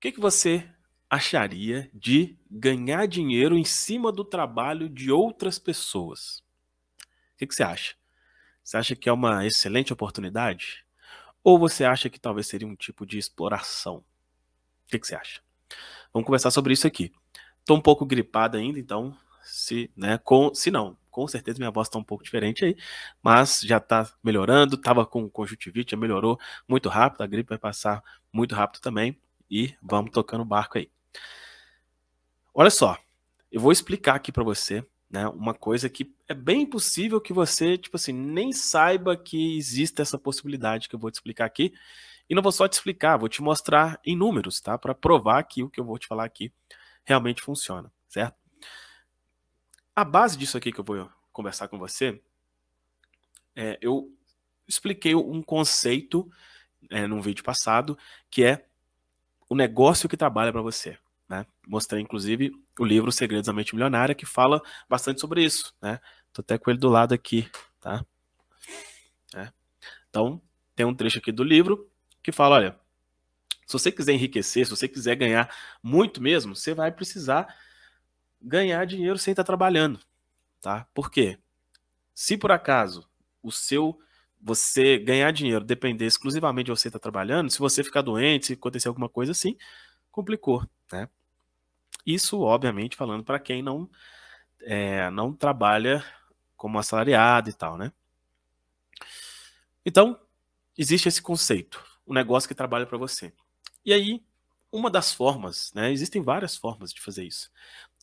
que, que você acharia de ganhar dinheiro em cima do trabalho de outras pessoas? O que, que você acha? Você acha que é uma excelente oportunidade? Ou você acha que talvez seria um tipo de exploração? O que, que você acha? Vamos conversar sobre isso aqui. Estou um pouco gripado ainda, então, se, né, com, se não, com certeza minha voz está um pouco diferente aí, mas já está melhorando. Estava com conjuntivite, já melhorou muito rápido, a gripe vai passar muito rápido também e vamos tocando o barco aí. Olha só, eu vou explicar aqui para você, né, uma coisa que é bem possível que você, tipo assim, nem saiba que existe essa possibilidade que eu vou te explicar aqui. E não vou só te explicar, vou te mostrar em números, tá? Para provar que o que eu vou te falar aqui realmente funciona, certo? A base disso aqui que eu vou conversar com você, é, eu expliquei um conceito é, num vídeo passado, que é o negócio que trabalha para você. Né? Mostrei, inclusive, o livro Segredos da Mente Milionária, que fala bastante sobre isso. Né? Tô até com ele do lado aqui. Tá? É. Então, tem um trecho aqui do livro que fala: olha, se você quiser enriquecer, se você quiser ganhar muito mesmo, você vai precisar ganhar dinheiro sem estar tá trabalhando. Tá? Por quê? Se por acaso o seu você ganhar dinheiro depender exclusivamente de você estar tá trabalhando, se você ficar doente, se acontecer alguma coisa assim, complicou, né? Isso, obviamente, falando para quem não é, não trabalha como assalariado e tal, né? Então, existe esse conceito, o um negócio que trabalha para você. E aí, uma das formas, né? Existem várias formas de fazer isso.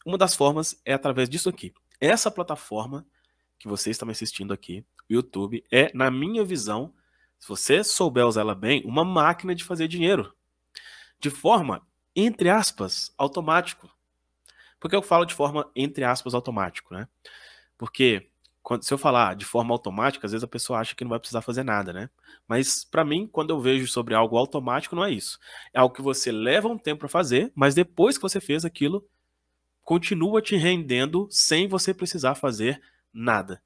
Uma das formas é através disso aqui. Essa plataforma que você está me assistindo aqui, YouTube é, na minha visão, se você souber usar ela bem, uma máquina de fazer dinheiro. De forma, entre aspas, automático. Por que eu falo de forma, entre aspas, automático, né? Porque quando, se eu falar de forma automática, às vezes a pessoa acha que não vai precisar fazer nada, né? Mas para mim, quando eu vejo sobre algo automático, não é isso. É algo que você leva um tempo para fazer, mas depois que você fez aquilo, continua te rendendo sem você precisar fazer nada.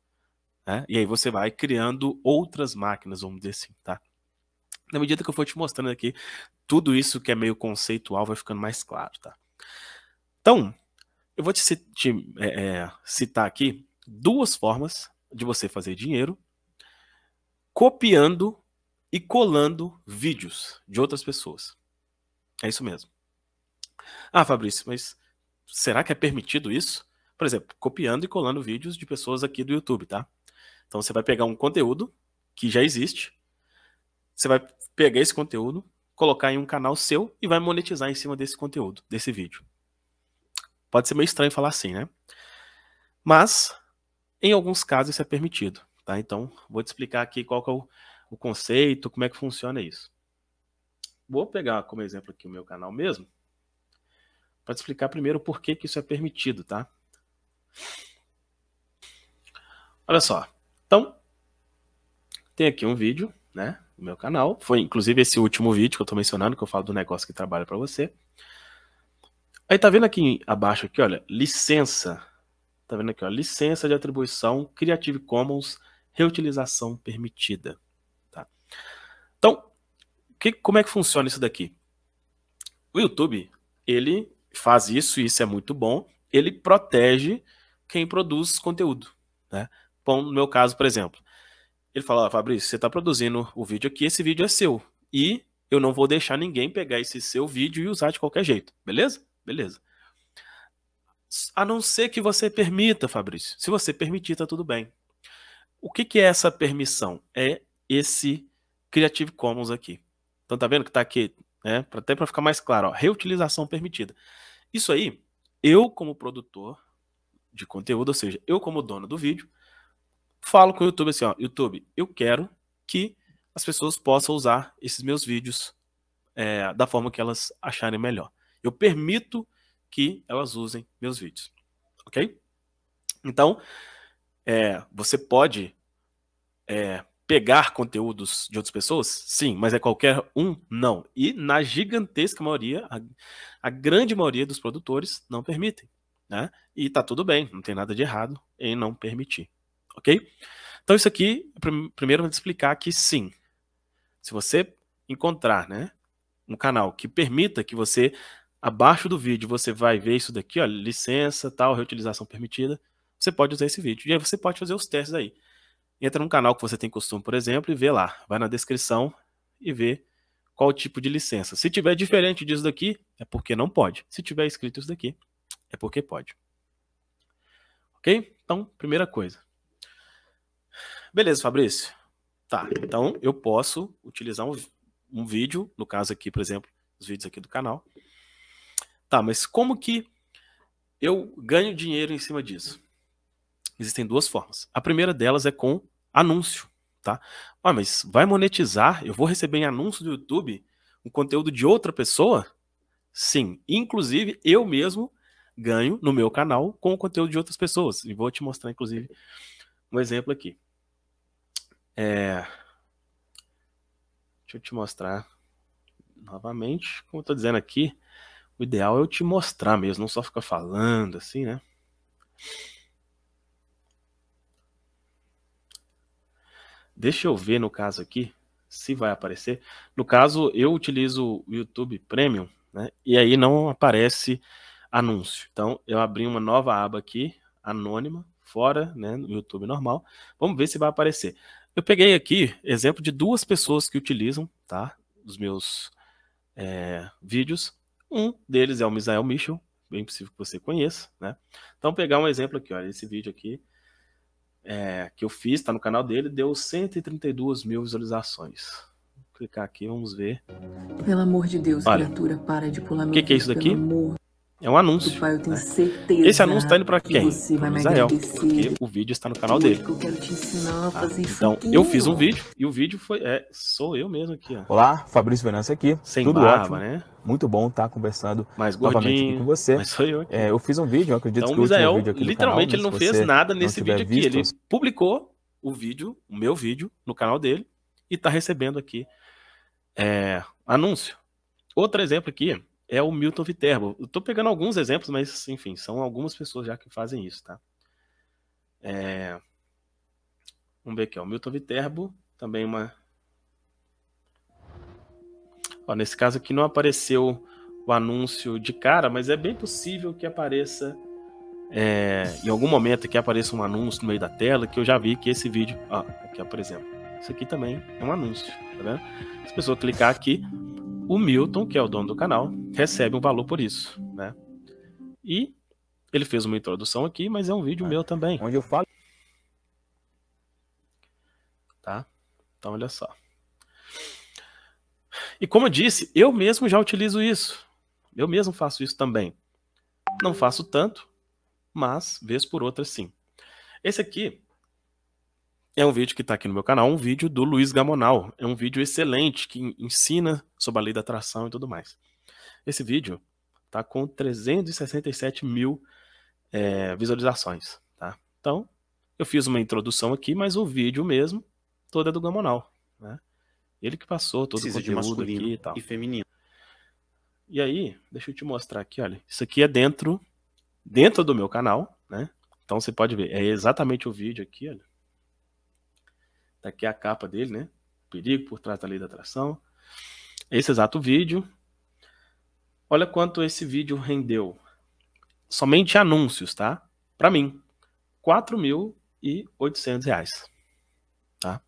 Né? E aí você vai criando outras máquinas, vamos dizer assim, tá? Na medida que eu for te mostrando aqui, tudo isso que é meio conceitual vai ficando mais claro, tá? Então, eu vou te, te é, é, citar aqui duas formas de você fazer dinheiro copiando e colando vídeos de outras pessoas. É isso mesmo. Ah, Fabrício, mas será que é permitido isso? Por exemplo, copiando e colando vídeos de pessoas aqui do YouTube, tá? Então você vai pegar um conteúdo que já existe, você vai pegar esse conteúdo, colocar em um canal seu e vai monetizar em cima desse conteúdo, desse vídeo. Pode ser meio estranho falar assim, né? Mas, em alguns casos, isso é permitido. Tá? Então, vou te explicar aqui qual é o, o conceito, como é que funciona isso. Vou pegar como exemplo aqui o meu canal mesmo, para te explicar primeiro por que, que isso é permitido, tá? Olha só, então, tem aqui um vídeo, né, no meu canal. Foi inclusive esse último vídeo que eu estou mencionando, que eu falo do negócio que trabalha para você. Aí tá vendo aqui abaixo aqui, olha, licença. Tá vendo aqui, ó, licença de atribuição Creative Commons reutilização permitida, tá? Então, que, como é que funciona isso daqui? O YouTube, ele faz isso, e isso é muito bom, ele protege quem produz conteúdo, né? Bom, no meu caso, por exemplo, ele fala: ah, Fabrício, você está produzindo o vídeo aqui, esse vídeo é seu. E eu não vou deixar ninguém pegar esse seu vídeo e usar de qualquer jeito. Beleza? Beleza. A não ser que você permita, Fabrício. Se você permitir, tá tudo bem. O que, que é essa permissão? É esse Creative Commons aqui. Então tá vendo que tá aqui, né? Até para ficar mais claro, ó, reutilização permitida. Isso aí, eu como produtor de conteúdo, ou seja, eu como dono do vídeo, falo com o YouTube assim, ó, YouTube, eu quero que as pessoas possam usar esses meus vídeos é, da forma que elas acharem melhor. Eu permito que elas usem meus vídeos, ok? Então, é, você pode é, pegar conteúdos de outras pessoas? Sim, mas é qualquer um? Não. E na gigantesca maioria, a, a grande maioria dos produtores não permitem. Né? E tá tudo bem, não tem nada de errado em não permitir ok? Então, isso aqui, primeiro, vou te explicar que sim. Se você encontrar né, um canal que permita que você, abaixo do vídeo, você vai ver isso daqui, ó, licença, tal, reutilização permitida, você pode usar esse vídeo. E aí você pode fazer os testes aí. Entra num canal que você tem costume, por exemplo, e vê lá. Vai na descrição e vê qual tipo de licença. Se tiver diferente disso daqui, é porque não pode. Se tiver escrito isso daqui, é porque pode. Ok? Então, primeira coisa. Beleza, Fabrício. Tá, então eu posso utilizar um, um vídeo, no caso aqui, por exemplo, os vídeos aqui do canal. Tá, mas como que eu ganho dinheiro em cima disso? Existem duas formas. A primeira delas é com anúncio, tá? Ah, mas vai monetizar? Eu vou receber em anúncio do YouTube um conteúdo de outra pessoa? Sim, inclusive eu mesmo ganho no meu canal com o conteúdo de outras pessoas. E vou te mostrar, inclusive, um exemplo aqui. É... Deixa eu te mostrar novamente. Como eu tô dizendo aqui, o ideal é eu te mostrar mesmo, não só ficar falando assim, né? Deixa eu ver no caso aqui se vai aparecer. No caso, eu utilizo o YouTube Premium, né? E aí não aparece anúncio. Então, eu abri uma nova aba aqui, anônima, fora, né, no YouTube normal. Vamos ver se vai aparecer. Eu peguei aqui exemplo de duas pessoas que utilizam, tá? Os meus é, vídeos. Um deles é o Misael Michel, bem possível que você conheça, né? Então, pegar um exemplo aqui, olha, esse vídeo aqui é, que eu fiz, tá no canal dele, deu 132 mil visualizações. Vou clicar aqui, vamos ver. Pelo amor de Deus, olha, criatura, para de pular O que, que é isso daqui? Amor... É um anúncio. Pai, né? Esse anúncio tá indo para quem? Você vai Israel, porque o vídeo está no canal dele. Eu ah, então, eu fiz um vídeo e o vídeo foi é sou eu mesmo aqui, ó. Olá, Fabrício Venâncio aqui. Sem Tudo barba, ótimo. né? Muito bom estar tá conversando mais novamente com você. Mas sou eu. É, eu fiz um vídeo, eu acredito então, que o Israel, vídeo aqui literalmente canal, ele né, não fez nada nesse vídeo aqui, visto, ele publicou o vídeo, o meu vídeo no canal dele e tá recebendo aqui é, anúncio. Outro exemplo aqui, é o Milton Viterbo. Eu tô pegando alguns exemplos, mas enfim, são algumas pessoas já que fazem isso, tá? É... Vamos ver aqui, ó. O Milton Viterbo, também uma. Ó, nesse caso aqui não apareceu o anúncio de cara, mas é bem possível que apareça. É, em algum momento que apareça um anúncio no meio da tela, que eu já vi que esse vídeo. Ó, aqui, ó, por exemplo. Isso aqui também é um anúncio, tá vendo? Se a pessoa clicar aqui, o Milton, que é o dono do canal, recebe um valor por isso, né? E ele fez uma introdução aqui, mas é um vídeo meu também. Onde eu falo. Tá? Então, olha só. E como eu disse, eu mesmo já utilizo isso. Eu mesmo faço isso também. Não faço tanto, mas vez por outra sim. Esse aqui é um vídeo que está aqui no meu canal, um vídeo do Luiz Gamonal. É um vídeo excelente que ensina sobre a lei da atração e tudo mais. Esse vídeo está com 367 mil é, visualizações. Tá? Então, eu fiz uma introdução aqui, mas o vídeo mesmo todo é do Gamonal. Né? Ele que passou todo Precisa o conteúdo aqui e tal. E feminino. E aí, deixa eu te mostrar aqui, olha. Isso aqui é dentro, dentro do meu canal, né? Então você pode ver, é exatamente o vídeo aqui, olha. Tá aqui a capa dele, né? Perigo por trás da lei da atração. Esse exato vídeo. Olha quanto esse vídeo rendeu. Somente anúncios, tá? Para mim, R$ reais, Tá?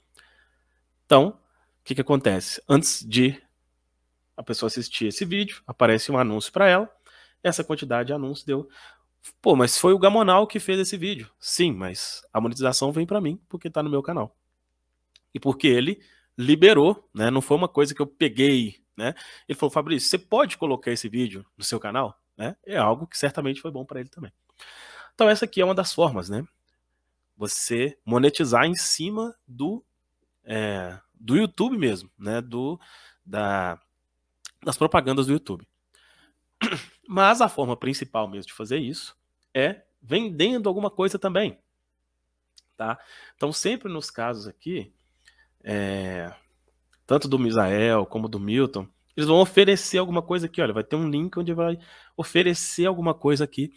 Então, o que, que acontece? Antes de a pessoa assistir esse vídeo, aparece um anúncio para ela. Essa quantidade de anúncios deu. Pô, mas foi o Gamonal que fez esse vídeo. Sim, mas a monetização vem para mim porque está no meu canal e porque ele liberou, né? Não foi uma coisa que eu peguei, né? Ele falou, Fabrício, você pode colocar esse vídeo no seu canal, né? É algo que certamente foi bom para ele também. Então essa aqui é uma das formas, né? Você monetizar em cima do é, do YouTube mesmo, né? Do da, das propagandas do YouTube. Mas a forma principal mesmo de fazer isso é vendendo alguma coisa também, tá? Então sempre nos casos aqui é, tanto do Misael como do Milton, eles vão oferecer alguma coisa aqui. Olha, vai ter um link onde vai oferecer alguma coisa aqui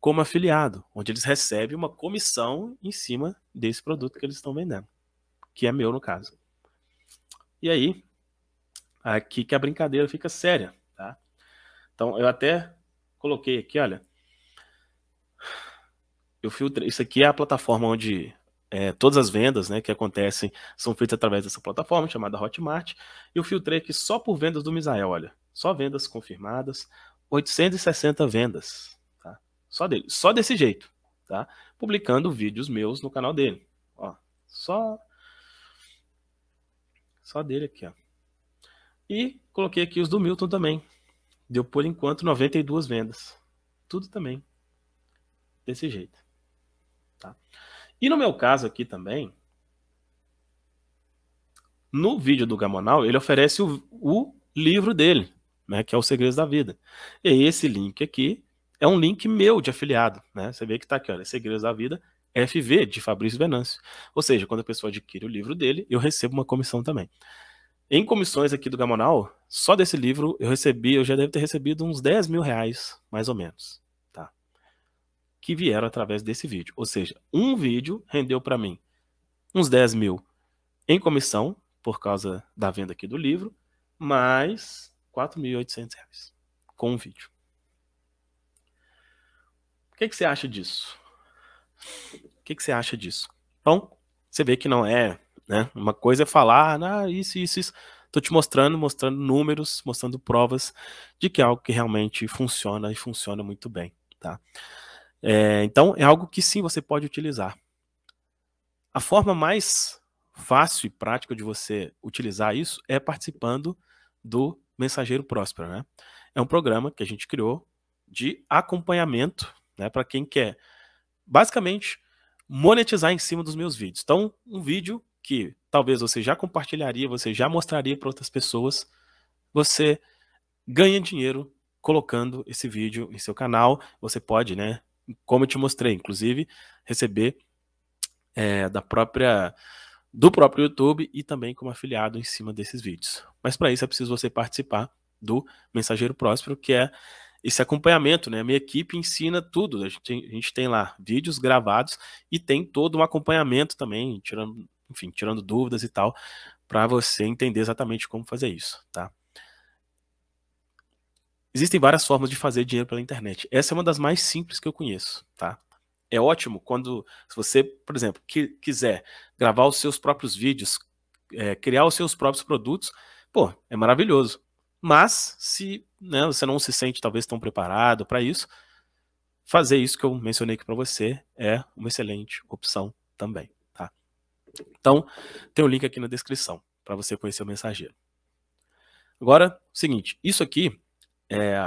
como afiliado, onde eles recebem uma comissão em cima desse produto que eles estão vendendo, que é meu no caso. E aí, aqui que a brincadeira fica séria, tá? Então, eu até coloquei aqui, olha, eu filtrei, isso aqui é a plataforma onde é, todas as vendas né, que acontecem são feitas através dessa plataforma chamada Hotmart. E eu filtrei aqui só por vendas do Misael, olha. Só vendas confirmadas, 860 vendas. Tá? Só dele, só desse jeito. Tá? Publicando vídeos meus no canal dele. Ó, só, só dele aqui. Ó. E coloquei aqui os do Milton também. Deu por enquanto 92 vendas. Tudo também. Desse jeito. Tá? E no meu caso aqui também, no vídeo do Gamonal, ele oferece o, o livro dele, né, que é o Segredos da Vida. E esse link aqui é um link meu de afiliado, né? Você vê que está aqui, olha, Segredos da Vida, FV, de Fabrício Venâncio. Ou seja, quando a pessoa adquire o livro dele, eu recebo uma comissão também. Em comissões aqui do Gamonal, só desse livro eu recebi, eu já devo ter recebido uns 10 mil reais, mais ou menos que vieram através desse vídeo. Ou seja, um vídeo rendeu para mim uns 10 mil em comissão, por causa da venda aqui do livro, mais 4.800 reais com um vídeo. O que, que você acha disso? O que, que você acha disso? Então, você vê que não é, né? Uma coisa é falar, ah, isso, isso, isso. Estou te mostrando, mostrando números, mostrando provas de que é algo que realmente funciona e funciona muito bem, tá? É, então, é algo que sim você pode utilizar. A forma mais fácil e prática de você utilizar isso é participando do Mensageiro Próspero. Né? É um programa que a gente criou de acompanhamento né, para quem quer, basicamente, monetizar em cima dos meus vídeos. Então, um vídeo que talvez você já compartilharia, você já mostraria para outras pessoas, você ganha dinheiro colocando esse vídeo em seu canal. Você pode né, como eu te mostrei, inclusive receber é, da própria do próprio YouTube e também como afiliado em cima desses vídeos. Mas para isso é preciso você participar do Mensageiro Próspero, que é esse acompanhamento, né? A minha equipe ensina tudo. A gente, a gente tem lá vídeos gravados e tem todo um acompanhamento também, tirando, enfim, tirando dúvidas e tal, para você entender exatamente como fazer isso, tá? Existem várias formas de fazer dinheiro pela internet. Essa é uma das mais simples que eu conheço, tá? É ótimo quando, se você, por exemplo, que, quiser gravar os seus próprios vídeos, é, criar os seus próprios produtos, pô, é maravilhoso. Mas, se né, você não se sente talvez tão preparado para isso, fazer isso que eu mencionei aqui para você é uma excelente opção também, tá? Então, tem o um link aqui na descrição para você conhecer o mensageiro. Agora, seguinte, isso aqui é,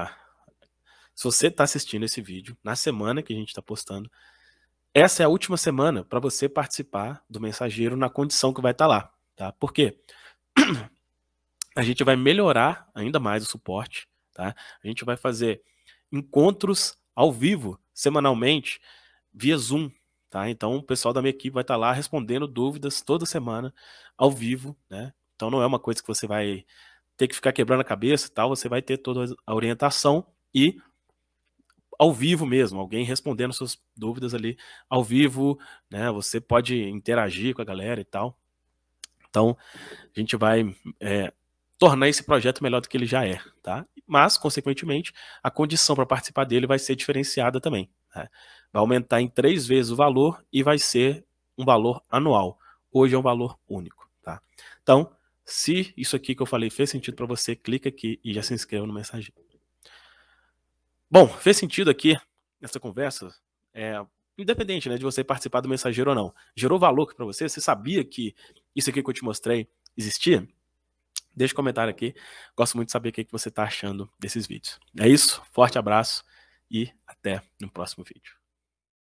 se você está assistindo esse vídeo, na semana que a gente está postando, essa é a última semana para você participar do mensageiro na condição que vai estar tá lá. Tá? Por quê? A gente vai melhorar ainda mais o suporte. Tá? A gente vai fazer encontros ao vivo, semanalmente, via Zoom. Tá? Então, o pessoal da minha equipe vai estar tá lá respondendo dúvidas toda semana, ao vivo. Né? Então, não é uma coisa que você vai ter que ficar quebrando a cabeça e tal, você vai ter toda a orientação e ao vivo mesmo, alguém respondendo suas dúvidas ali ao vivo, né? Você pode interagir com a galera e tal. Então, a gente vai é, tornar esse projeto melhor do que ele já é, tá? Mas, consequentemente, a condição para participar dele vai ser diferenciada também. Né? Vai aumentar em três vezes o valor e vai ser um valor anual. Hoje é um valor único, tá? Então, se isso aqui que eu falei fez sentido para você, clica aqui e já se inscreva no mensageiro. Bom, fez sentido aqui nessa conversa? É, independente né, de você participar do mensageiro ou não. Gerou valor para você? Você sabia que isso aqui que eu te mostrei existia? Deixa um comentário aqui. Gosto muito de saber o que, é que você está achando desses vídeos. É isso, forte abraço e até no próximo vídeo.